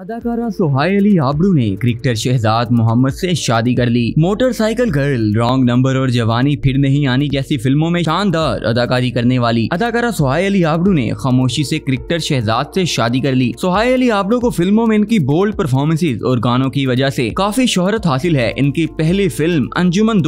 अदाकारा सोहाय अली आबरू ने क्रिकेटर शहजाद मोहम्मद से शादी कर ली मोटरसाइकिल गर्ल रॉन्ग नंबर और जवानी फिर नहीं आनी जैसी फिल्मों में शानदार अदाकारी करने वाली अदाकारा सोहाय अली आबरू ने खामोशी से क्रिकेटर शहजाद से शादी कर ली सोहाई अली आबरू को फिल्मों में इनकी बोल्ड परफॉर्मेंसेज और गानों की वजह से काफी शोहरत हासिल है इनकी पहली फिल्म अंजुमन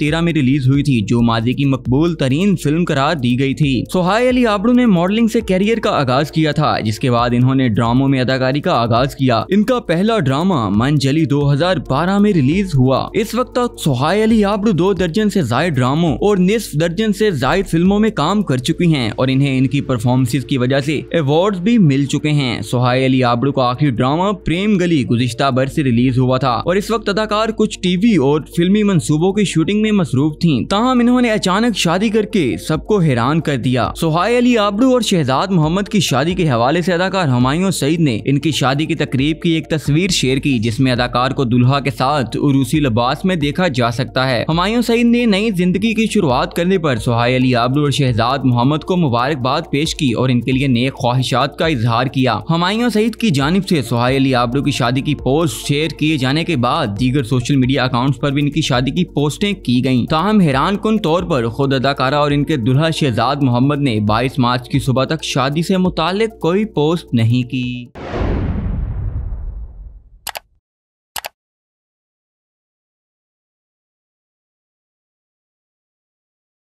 तेरह में रिलीज हुई थी जो माजी की मकबूल तरीन फिल्म करार दी गयी थी सोहाय अली आबरू ने मॉडलिंग ऐसी कैरियर का आगाज किया था जिसके बाद इन्होंने ड्रामो में अदाकारी का आगाज आगाज किया इनका पहला ड्रामा मंजली 2012 में रिलीज हुआ इस वक्त तक सुहाय अली आबरू दो दर्जन से जायद ड्रामों और निस्फ दर्जन से जायद फिल्मों में काम कर चुकी हैं और इन्हें इनकी परफॉर्मेंसेज की वजह से अवार्ड्स भी मिल चुके हैं सुहाय अली आबरू का आखिरी ड्रामा प्रेम गली गुजश्ता ऐसी रिलीज हुआ था और इस वक्त अदाकार कुछ टीवी और फिल्मी मनसूबों की शूटिंग में मसरूफ थी तहम इन्होंने अचानक शादी करके सबको हैरान कर दिया सुहाय अली आबरू और शहजाद मोहम्मद की शादी के हवाले ऐसी अदाकार हमायूं सईद ने इनकी शादी के की तकरीब की एक तस्वीर शेयर की जिसमें अदाकार को दुल्हा के साथ उरूसी लिबास में देखा जा सकता है हमायूं सईद ने नई जिंदगी की शुरुआत करने पर सुहाय अली आबलू और शहजाद मोहम्मद को मुबारकबाद पेश की और इनके लिए नए ख्वाहिशात का इजहार किया हमायूं सईद की जानब ऐसी सुहाय अली आबलू की शादी की पोस्ट शेयर किए जाने के बाद दीगर सोशल मीडिया अकाउंट आरोप भी इनकी शादी की पोस्टें की गयी ताहम हैरान कन तौर पर खुद अदाकारा और इनके दुल्हा शहजाद मोहम्मद ने बाईस मार्च की सुबह तक शादी ऐसी मुतालिक कोई पोस्ट नहीं की